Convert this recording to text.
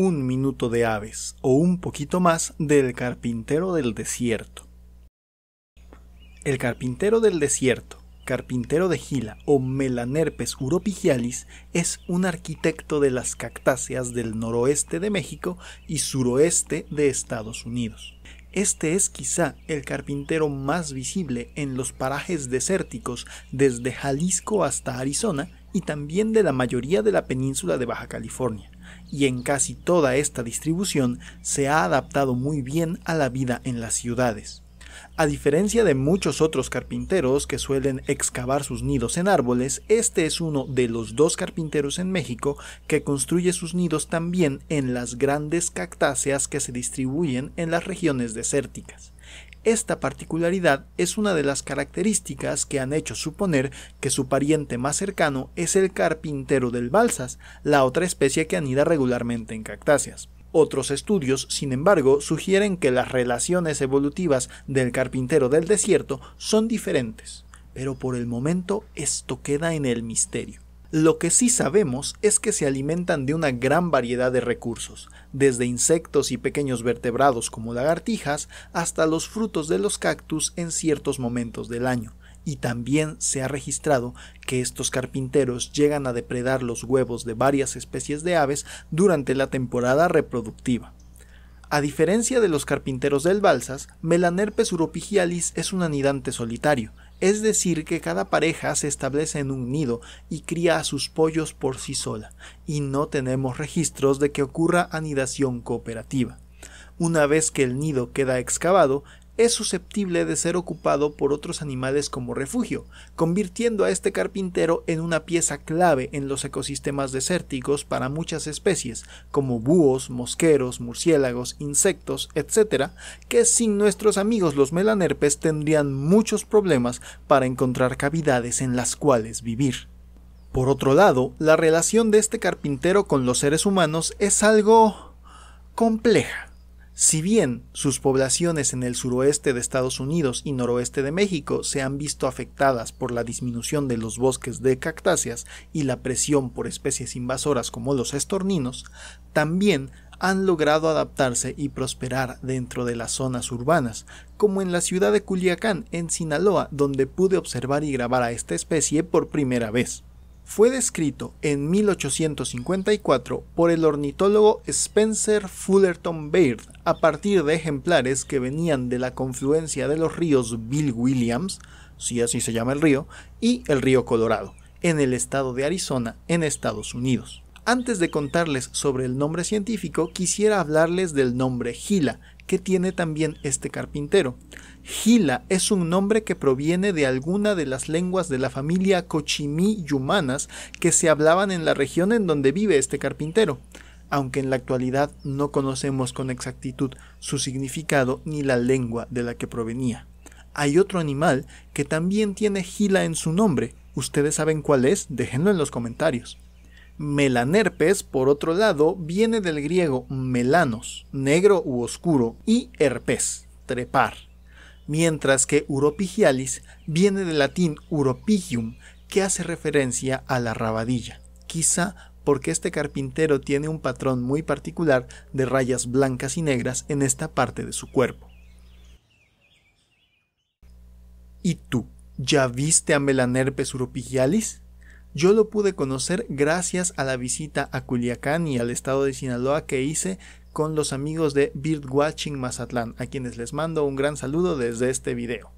un minuto de aves o un poquito más del carpintero del desierto. El carpintero del desierto, carpintero de Gila o Melanerpes uropigialis es un arquitecto de las cactáceas del noroeste de México y suroeste de Estados Unidos. Este es quizá el carpintero más visible en los parajes desérticos desde Jalisco hasta Arizona y también de la mayoría de la península de Baja California y en casi toda esta distribución se ha adaptado muy bien a la vida en las ciudades. A diferencia de muchos otros carpinteros que suelen excavar sus nidos en árboles, este es uno de los dos carpinteros en México que construye sus nidos también en las grandes cactáceas que se distribuyen en las regiones desérticas. Esta particularidad es una de las características que han hecho suponer que su pariente más cercano es el carpintero del balsas, la otra especie que anida regularmente en cactáceas. Otros estudios, sin embargo, sugieren que las relaciones evolutivas del carpintero del desierto son diferentes, pero por el momento esto queda en el misterio. Lo que sí sabemos es que se alimentan de una gran variedad de recursos, desde insectos y pequeños vertebrados como lagartijas hasta los frutos de los cactus en ciertos momentos del año, y también se ha registrado que estos carpinteros llegan a depredar los huevos de varias especies de aves durante la temporada reproductiva. A diferencia de los carpinteros del Balsas, Melanerpes uropigialis es un anidante solitario, es decir, que cada pareja se establece en un nido y cría a sus pollos por sí sola, y no tenemos registros de que ocurra anidación cooperativa. Una vez que el nido queda excavado, es susceptible de ser ocupado por otros animales como refugio, convirtiendo a este carpintero en una pieza clave en los ecosistemas desérticos para muchas especies, como búhos, mosqueros, murciélagos, insectos, etc., que sin nuestros amigos los melanerpes tendrían muchos problemas para encontrar cavidades en las cuales vivir. Por otro lado, la relación de este carpintero con los seres humanos es algo compleja si bien sus poblaciones en el suroeste de Estados Unidos y noroeste de México se han visto afectadas por la disminución de los bosques de cactáceas y la presión por especies invasoras como los estorninos, también han logrado adaptarse y prosperar dentro de las zonas urbanas, como en la ciudad de Culiacán, en Sinaloa, donde pude observar y grabar a esta especie por primera vez fue descrito en 1854 por el ornitólogo Spencer Fullerton Baird a partir de ejemplares que venían de la confluencia de los ríos Bill Williams, si así se llama el río, y el río Colorado, en el estado de Arizona, en Estados Unidos. Antes de contarles sobre el nombre científico, quisiera hablarles del nombre Gila, que tiene también este carpintero. Gila es un nombre que proviene de alguna de las lenguas de la familia cochimí yumanas que se hablaban en la región en donde vive este carpintero. Aunque en la actualidad no conocemos con exactitud su significado ni la lengua de la que provenía. Hay otro animal que también tiene gila en su nombre. ¿Ustedes saben cuál es? Déjenlo en los comentarios. Melanerpes, por otro lado, viene del griego melanos, negro u oscuro, y herpes, trepar, mientras que uropigialis viene del latín uropigium, que hace referencia a la rabadilla, quizá porque este carpintero tiene un patrón muy particular de rayas blancas y negras en esta parte de su cuerpo. ¿Y tú, ya viste a Melanerpes uropigialis? Yo lo pude conocer gracias a la visita a Culiacán y al estado de Sinaloa que hice con los amigos de Birdwatching Mazatlán, a quienes les mando un gran saludo desde este video.